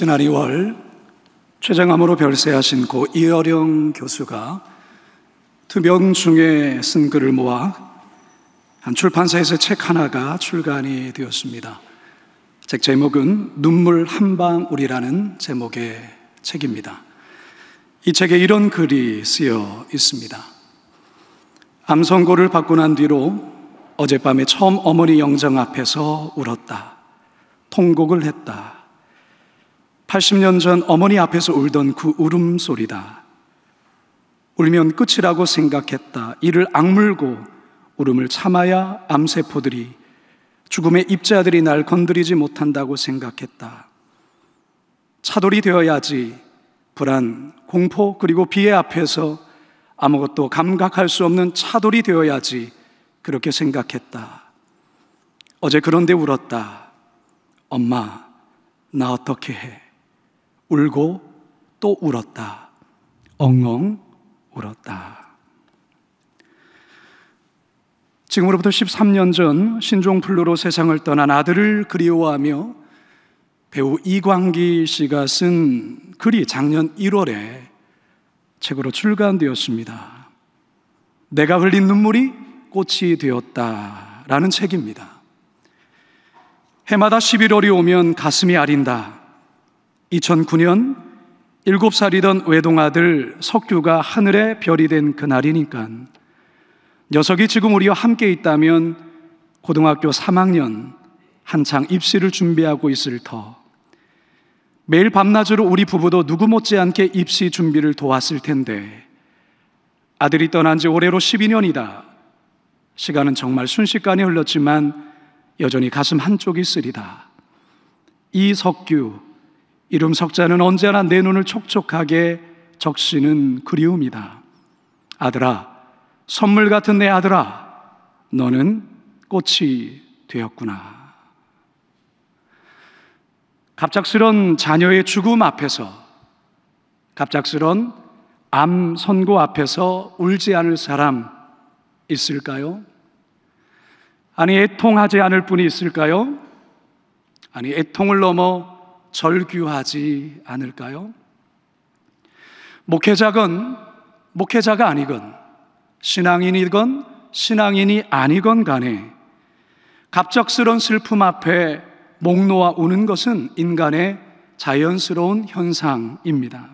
지난 2월 최장암으로 별세하신 고 이어령 교수가 투명 중에 쓴 글을 모아 한 출판사에서 책 하나가 출간이 되었습니다. 책 제목은 눈물 한 방울이라는 제목의 책입니다. 이 책에 이런 글이 쓰여 있습니다. 암 선고를 받고 난 뒤로 어젯밤에 처음 어머니 영정 앞에서 울었다. 통곡을 했다. 80년 전 어머니 앞에서 울던 그 울음소리다. 울면 끝이라고 생각했다. 이를 악물고 울음을 참아야 암세포들이 죽음의 입자들이 날 건드리지 못한다고 생각했다. 차돌이 되어야지 불안, 공포, 그리고 비애 앞에서 아무것도 감각할 수 없는 차돌이 되어야지 그렇게 생각했다. 어제 그런데 울었다. 엄마, 나 어떻게 해? 울고 또 울었다. 엉엉 울었다. 지금으로부터 13년 전 신종플루로 세상을 떠난 아들을 그리워하며 배우 이광기 씨가 쓴 글이 작년 1월에 책으로 출간되었습니다. 내가 흘린 눈물이 꽃이 되었다. 라는 책입니다. 해마다 11월이 오면 가슴이 아린다. 2009년 7살이던 외동아들 석규가 하늘의 별이 된 그날이니까 녀석이 지금 우리와 함께 있다면 고등학교 3학년 한창 입시를 준비하고 있을 터 매일 밤낮으로 우리 부부도 누구 못지않게 입시 준비를 도왔을 텐데 아들이 떠난 지 올해로 12년이다. 시간은 정말 순식간에 흘렀지만 여전히 가슴 한쪽이 쓰리다. 이석규 이름 석자는 언제나 내 눈을 촉촉하게 적시는 그리움이다. 아들아, 선물 같은 내 아들아, 너는 꽃이 되었구나. 갑작스런 자녀의 죽음 앞에서, 갑작스런 암 선고 앞에서 울지 않을 사람 있을까요? 아니, 애통하지 않을 분이 있을까요? 아니, 애통을 넘어 절규하지 않을까요? 목회자건 목회자가 아니건 신앙인이건 신앙인이 아니건 간에 갑작스런 슬픔 앞에 목 놓아 우는 것은 인간의 자연스러운 현상입니다.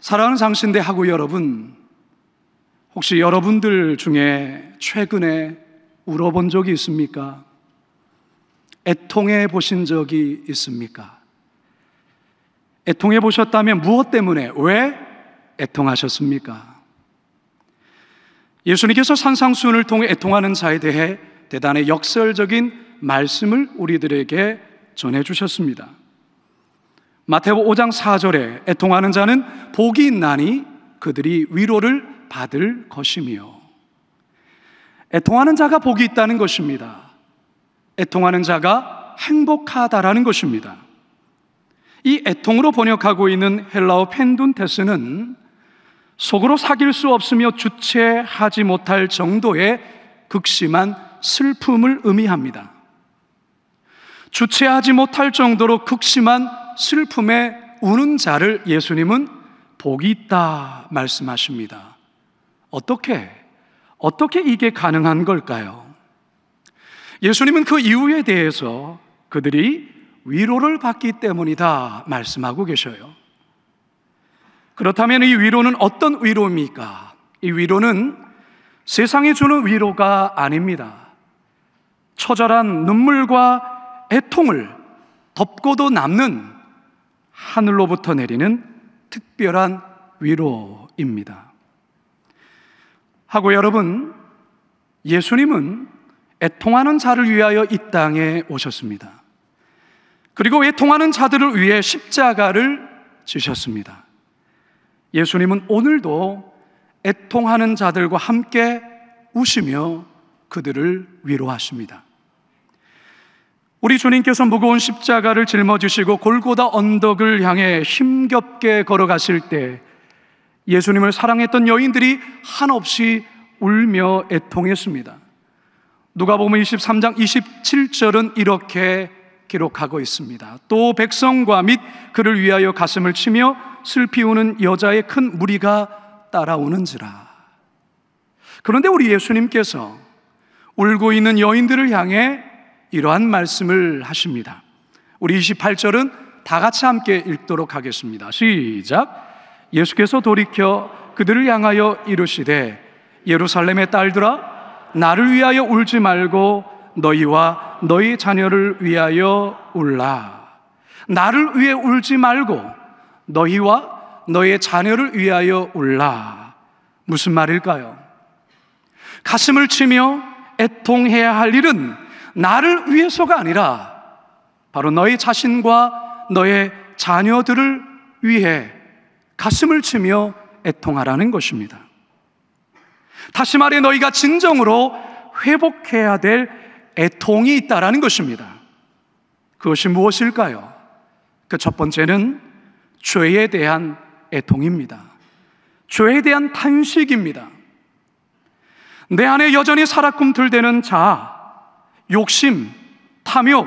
사랑하는 상신대 하고 여러분, 혹시 여러분들 중에 최근에 울어본 적이 있습니까? 애통해 보신 적이 있습니까? 애통해 보셨다면 무엇 때문에, 왜 애통하셨습니까? 예수님께서 산상수을 통해 애통하는 자에 대해 대단히 역설적인 말씀을 우리들에게 전해 주셨습니다. 마태복 5장 4절에 애통하는 자는 복이 있나니 그들이 위로를 받을 것이며 애통하는 자가 복이 있다는 것입니다. 애통하는 자가 행복하다라는 것입니다. 이 애통으로 번역하고 있는 헬라어 펜둔테스는 속으로 사귈 수 없으며 주체하지 못할 정도의 극심한 슬픔을 의미합니다. 주체하지 못할 정도로 극심한 슬픔에 우는 자를 예수님은 복이 있다 말씀하십니다. 어떻게, 어떻게 이게 가능한 걸까요? 예수님은 그 이유에 대해서 그들이 위로를 받기 때문이다 말씀하고 계셔요. 그렇다면 이 위로는 어떤 위로입니까? 이 위로는 세상이 주는 위로가 아닙니다. 처절한 눈물과 애통을 덮고도 남는 하늘로부터 내리는 특별한 위로입니다. 하고 여러분, 예수님은 애통하는 자를 위하여 이 땅에 오셨습니다. 그리고 애통하는 자들을 위해 십자가를 지셨습니다. 예수님은 오늘도 애통하는 자들과 함께 우시며 그들을 위로하십니다. 우리 주님께서 무거운 십자가를 짊어지시고 골고다 언덕을 향해 힘겹게 걸어가실 때 예수님을 사랑했던 여인들이 한없이 울며 애통했습니다. 누가복음 23장 27절은 이렇게 기록하고 있습니다. 또 백성과 및 그를 위하여 가슴을 치며 슬피 우는 여자의 큰 무리가 따라오는지라. 그런데 우리 예수님께서 울고 있는 여인들을 향해 이러한 말씀을 하십니다. 우리 28절은 다 같이 함께 읽도록 하겠습니다. 시작. 예수께서 돌이켜 그들을 향하여 이르시되 예루살렘의 딸들아 나를 위하여 울지 말고 너희와 너희 자녀를 위하여 울라. 나를 위해 울지 말고 너희와 너희 자녀를 위하여 울라. 무슨 말일까요? 가슴을 치며 애통해야 할 일은 나를 위해서가 아니라 바로 너희 자신과 너의 자녀들을 위해 가슴을 치며 애통하라는 것입니다. 다시 말해 너희가 진정으로 회복해야 될 애통이 있다라는 것입니다. 그것이 무엇일까요? 그 첫 번째는 죄에 대한 애통입니다. 죄에 대한 탄식입니다. 내 안에 여전히 살아꿈틀대는 자 욕심, 탐욕,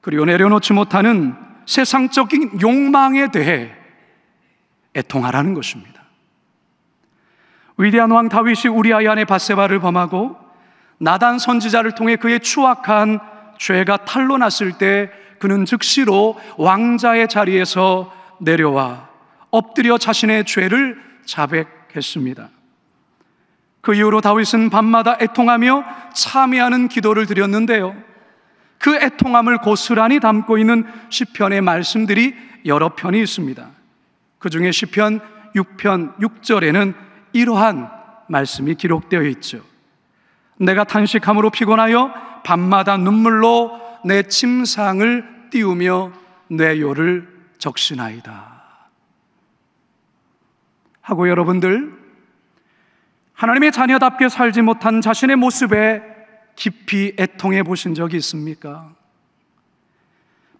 그리고 내려놓지 못하는 세상적인 욕망에 대해 애통하라는 것입니다. 위대한 왕 다윗이 우리아이 안에 바세바를 범하고 나단 선지자를 통해 그의 추악한 죄가 탄로 났을 때 그는 즉시로 왕자의 자리에서 내려와 엎드려 자신의 죄를 자백했습니다. 그 이후로 다윗은 밤마다 애통하며 참회하는 기도를 드렸는데요. 그 애통함을 고스란히 담고 있는 시편의 말씀들이 여러 편이 있습니다. 그 중에 시편 6편 6절에는 이러한 말씀이 기록되어 있죠. 내가 탄식함으로 피곤하여 밤마다 눈물로 내 침상을 띄우며 내 요를 적시나이다. 하고 여러분들, 하나님의 자녀답게 살지 못한 자신의 모습에 깊이 애통해 보신 적이 있습니까?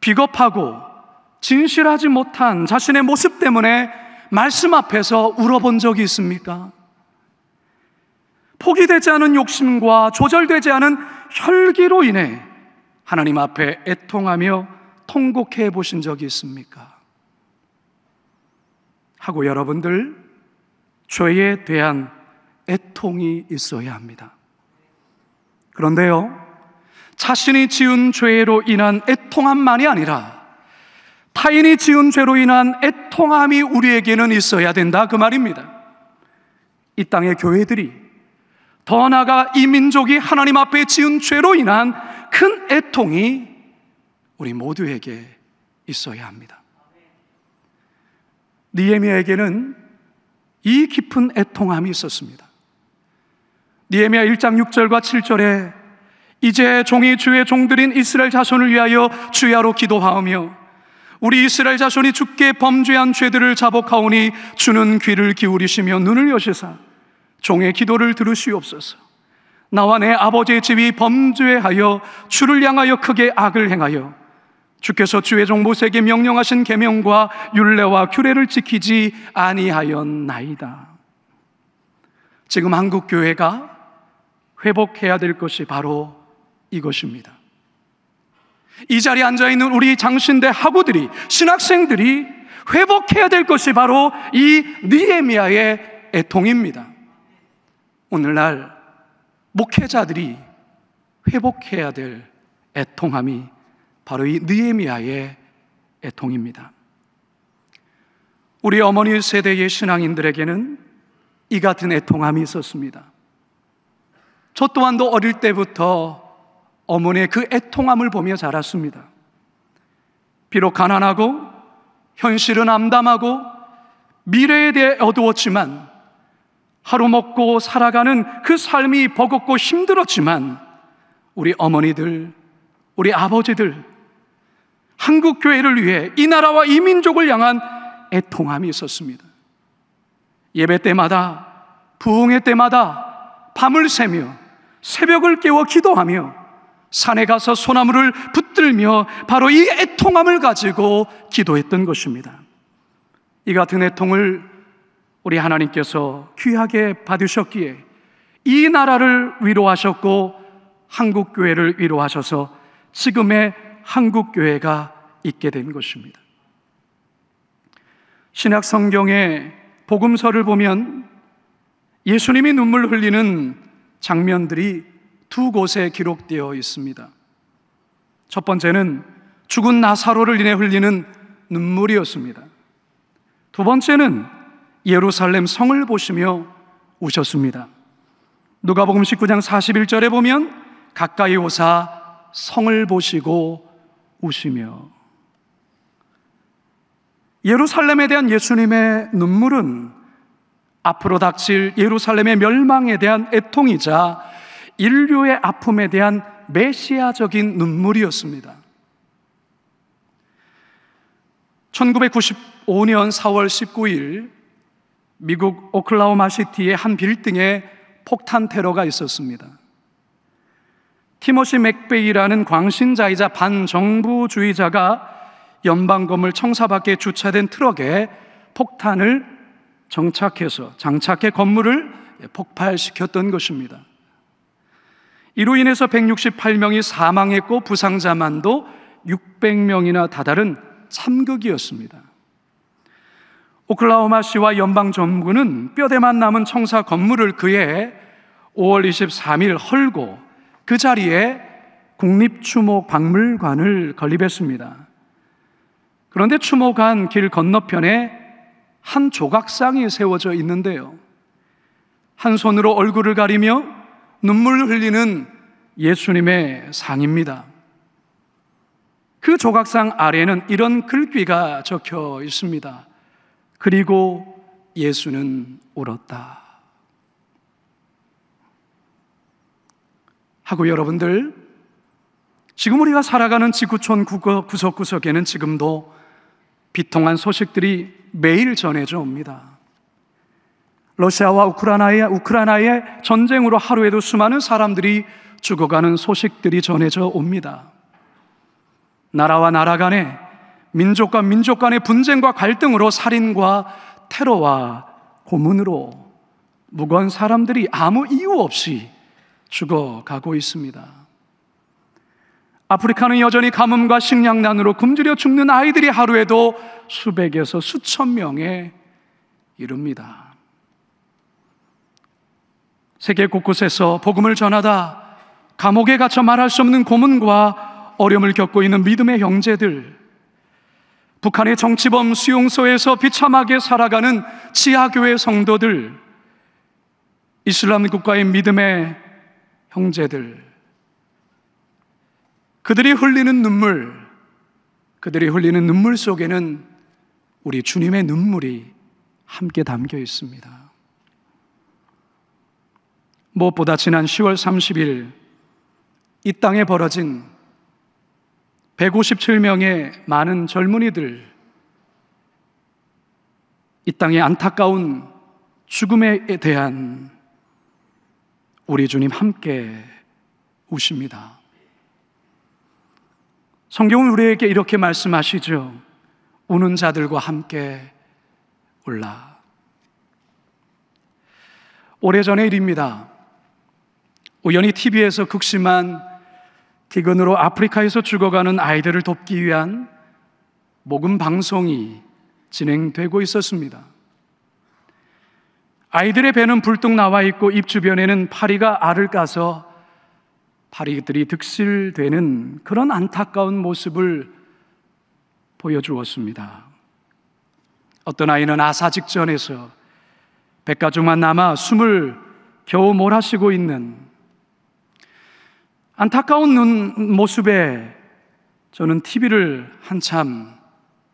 비겁하고 진실하지 못한 자신의 모습 때문에 말씀 앞에서 울어본 적이 있습니까? 포기되지 않은 욕심과 조절되지 않은 혈기로 인해 하나님 앞에 애통하며 통곡해 보신 적이 있습니까? 하고 여러분들 죄에 대한 애통이 있어야 합니다. 그런데요, 자신이 지은 죄로 인한 애통함만이 아니라 타인이 지은 죄로 인한 애통함이 우리에게는 있어야 된다 그 말입니다. 이 땅의 교회들이 더 나아가 이 민족이 하나님 앞에 지은 죄로 인한 큰 애통이 우리 모두에게 있어야 합니다. 니에미아에게는 이 깊은 애통함이 있었습니다. 니에미아 1장 6절과 7절에 이제 종이 주의 종들인 이스라엘 자손을 위하여 주야로 기도하며 우리 이스라엘 자손이 죽게 범죄한 죄들을 자복하오니 주는 귀를 기울이시며 눈을 여시사 종의 기도를 들으시옵소서. 나와 내 아버지의 집이 범죄하여 주를 향하여 크게 악을 행하여 주께서 주의 종 모세에게 명령하신 계명과 율례와 규례를 지키지 아니하였나이다. 지금 한국 교회가 회복해야 될 것이 바로 이것입니다. 이 자리에 앉아있는 우리 장신대 학우들이, 신학생들이 회복해야 될 것이 바로 이 니에미아의 애통입니다. 오늘날 목회자들이 회복해야 될 애통함이 바로 이 느에미아의 애통입니다. 우리 어머니 세대의 신앙인들에게는 이 같은 애통함이 있었습니다. 저 또한도 어릴 때부터 어머니의 그 애통함을 보며 자랐습니다. 비록 가난하고 현실은 암담하고 미래에 대해 어두웠지만 하루 먹고 살아가는 그 삶이 버겁고 힘들었지만 우리 어머니들, 우리 아버지들, 한국 교회를 위해 이 나라와 이 민족을 향한 애통함이 있었습니다. 예배 때마다 부흥회 때마다 밤을 새며 새벽을 깨워 기도하며 산에 가서 소나무를 붙들며 바로 이 애통함을 가지고 기도했던 것입니다. 이 같은 애통을 우리 하나님께서 귀하게 받으셨기에 이 나라를 위로하셨고 한국교회를 위로하셔서 지금의 한국교회가 있게 된 것입니다. 신약 성경의 복음서를 보면 예수님이 눈물 흘리는 장면들이 두 곳에 기록되어 있습니다. 첫 번째는 죽은 나사로를 인해 흘리는 눈물이었습니다. 두 번째는 예루살렘 성을 보시며 우셨습니다. 누가복음 19장 41절에 보면 가까이 오사 성을 보시고 우시며 예루살렘에 대한 예수님의 눈물은 앞으로 닥칠 예루살렘의 멸망에 대한 애통이자 인류의 아픔에 대한 메시아적인 눈물이었습니다. 1995년 4월 19일 미국 오클라호마 시티의 한 빌딩에 폭탄 테러가 있었습니다. 티모시 맥베이라는 광신자이자 반정부주의자가 연방검을 청사밖에 주차된 트럭에 폭탄을 정착해서 장착해 건물을 폭발시켰던 것입니다. 이로 인해서 168명이 사망했고 부상자만도 600명이나 다다른 참극이었습니다. 오클라호마시와 연방 정부는 뼈대만 남은 청사 건물을 그해 5월 23일 헐고 그 자리에 국립추모박물관을 건립했습니다. 그런데 추모관 길 건너편에 한 조각상이 세워져 있는데요. 한 손으로 얼굴을 가리며 눈물 흘리는 예수님의 상입니다. 그 조각상 아래에는 이런 글귀가 적혀 있습니다. 그리고 예수는 울었다. 하고 여러분들, 지금 우리가 살아가는 지구촌 구석구석에는 지금도 비통한 소식들이 매일 전해져 옵니다. 러시아와 우크라이나의, 우크라이나의 전쟁으로 하루에도 수많은 사람들이 죽어가는 소식들이 전해져 옵니다. 나라와 나라 간에 민족과 민족 간의 분쟁과 갈등으로 살인과 테러와 고문으로 무거운 사람들이 아무 이유 없이 죽어가고 있습니다. 아프리카는 여전히 가뭄과 식량난으로 굶주려 죽는 아이들이 하루에도 수백에서 수천 명에 이릅니다. 세계 곳곳에서 복음을 전하다 감옥에 갇혀 말할 수 없는 고문과 어려움을 겪고 있는 믿음의 형제들, 북한의 정치범 수용소에서 비참하게 살아가는 지하교회 성도들, 이슬람 국가의 믿음의 형제들, 그들이 흘리는 눈물, 그들이 흘리는 눈물 속에는 우리 주님의 눈물이 함께 담겨 있습니다. 무엇보다 지난 10월 30일 이 땅에 벌어진 157명의 많은 젊은이들, 이 땅의 안타까운 죽음에 대한 우리 주님 함께 우십니다. 성경은 우리에게 이렇게 말씀하시죠. 우는 자들과 함께 올라. 오래전의 일입니다. 우연히 TV에서 극심한 기근으로 아프리카에서 죽어가는 아이들을 돕기 위한 모금 방송이 진행되고 있었습니다. 아이들의 배는 불뚝 나와 있고 입 주변에는 파리가 알을 까서 파리들이 득실되는 그런 안타까운 모습을 보여주었습니다. 어떤 아이는 아사 직전에서 백가죽만 남아 숨을 겨우 몰아쉬고 있는 안타까운 모습에 저는 TV를 한참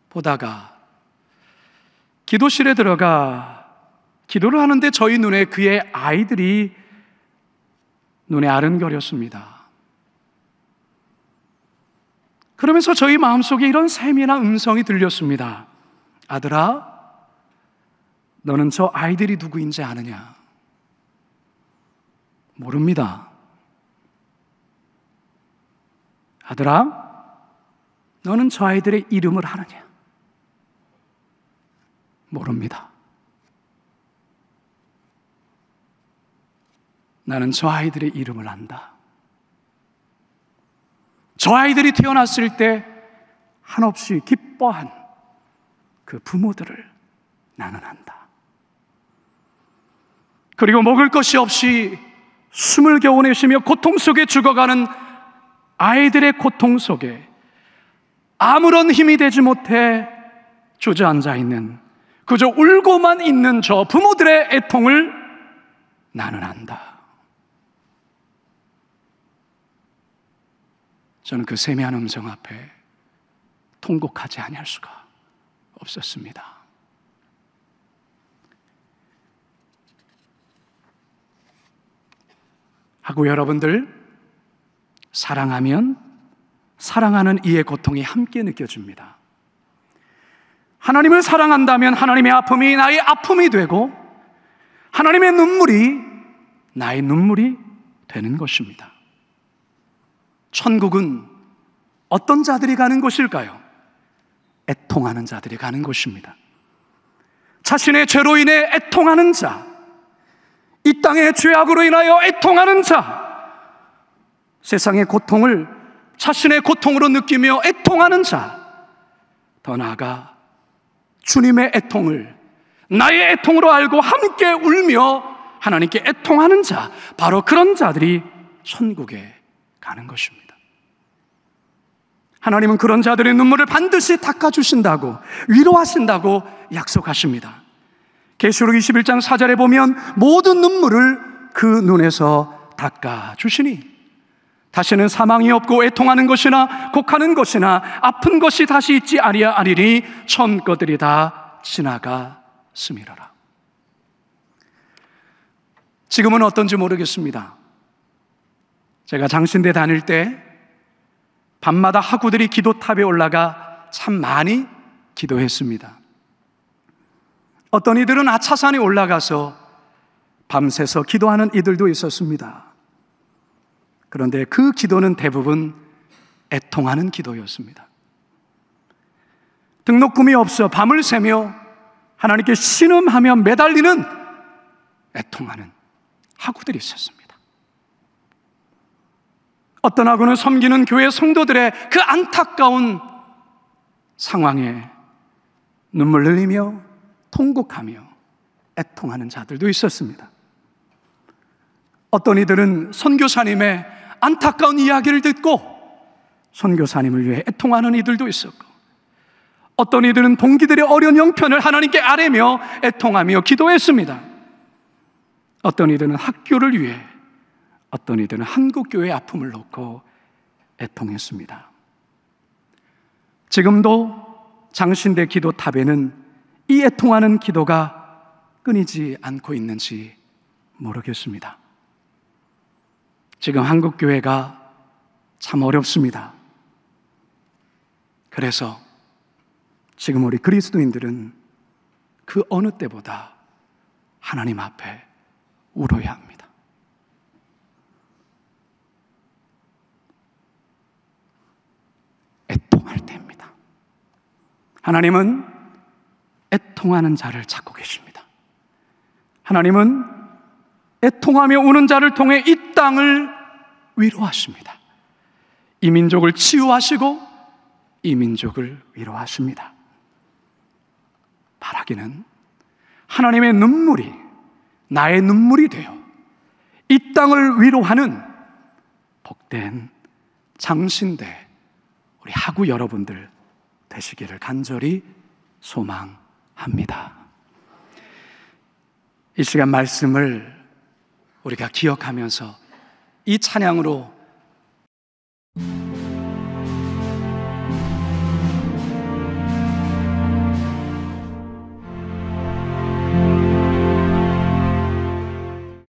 보다가 기도실에 들어가 기도를 하는데 저희 눈에 그의 아이들이 눈에 아른거렸습니다. 그러면서 저희 마음속에 이런 세이나 음성이 들렸습니다. 아들아, 너는 저 아이들이 누구인지 아느냐? 모릅니다. 아들아, 너는 저 아이들의 이름을 하느냐? 모릅니다. 나는 저 아이들의 이름을 안다. 저 아이들이 태어났을 때 한없이 기뻐한 그 부모들을 나는 안다. 그리고 먹을 것이 없이 숨을 겨우내시며 고통 속에 죽어가는 아이들의 고통 속에 아무런 힘이 되지 못해 주저앉아 있는 그저 울고만 있는 저 부모들의 애통을 나눈한다. 저는 그 세미한 음성 앞에 통곡하지 아니할 수가 없었습니다. 하고 여러분들 사랑하면 사랑하는 이의 고통이 함께 느껴집니다. 하나님을 사랑한다면 하나님의 아픔이 나의 아픔이 되고 하나님의 눈물이 나의 눈물이 되는 것입니다. 천국은 어떤 자들이 가는 곳일까요? 애통하는 자들이 가는 곳입니다. 자신의 죄로 인해 애통하는 자, 이 땅의 죄악으로 인하여 애통하는 자, 세상의 고통을 자신의 고통으로 느끼며 애통하는 자, 더 나아가 주님의 애통을 나의 애통으로 알고 함께 울며 하나님께 애통하는 자, 바로 그런 자들이 천국에 가는 것입니다. 하나님은 그런 자들의 눈물을 반드시 닦아주신다고, 위로하신다고 약속하십니다. 계수록 21장 4절에 보면 모든 눈물을 그 눈에서 닦아주시니 다시는 사망이 없고 애통하는 것이나 곡하는 것이나 아픈 것이 다시 있지 아니하리니 천 것들이 다 지나갔음이라. 지금은 어떤지 모르겠습니다. 제가 장신대 다닐 때 밤마다 학우들이 기도탑에 올라가 참 많이 기도했습니다. 어떤 이들은 아차산에 올라가서 밤새서 기도하는 이들도 있었습니다. 그런데 그 기도는 대부분 애통하는 기도였습니다. 등록금이 없어 밤을 새며 하나님께 신음하며 매달리는 애통하는 학우들이 있었습니다. 어떤 학우는 섬기는 교회 성도들의 그 안타까운 상황에 눈물 흘리며 통곡하며 애통하는 자들도 있었습니다. 어떤 이들은 선교사님의 안타까운 이야기를 듣고 선교사님을 위해 애통하는 이들도 있었고 어떤 이들은 동기들의 어려운 형편을 하나님께 아뢰며 애통하며 기도했습니다. 어떤 이들은 학교를 위해 어떤 이들은 한국교회의 아픔을 놓고 애통했습니다. 지금도 장신대 기도탑에는 이 애통하는 기도가 끊이지 않고 있는지 모르겠습니다. 지금 한국교회가 참 어렵습니다. 그래서 지금 우리 그리스도인들은 그 어느 때보다 하나님 앞에 울어야 합니다. 애통할 때입니다. 하나님은 애통하는 자를 찾고 계십니다. 하나님은 애통하며 우는 자를 통해 이 땅을 위로하십니다. 이 민족을 치유하시고 이 민족을 위로하십니다. 바라기는 하나님의 눈물이 나의 눈물이 되어 이 땅을 위로하는 복된 장신대 우리 하구 여러분들 되시기를 간절히 소망합니다. 이 시간 말씀을 우리가 기억하면서 이 찬양으로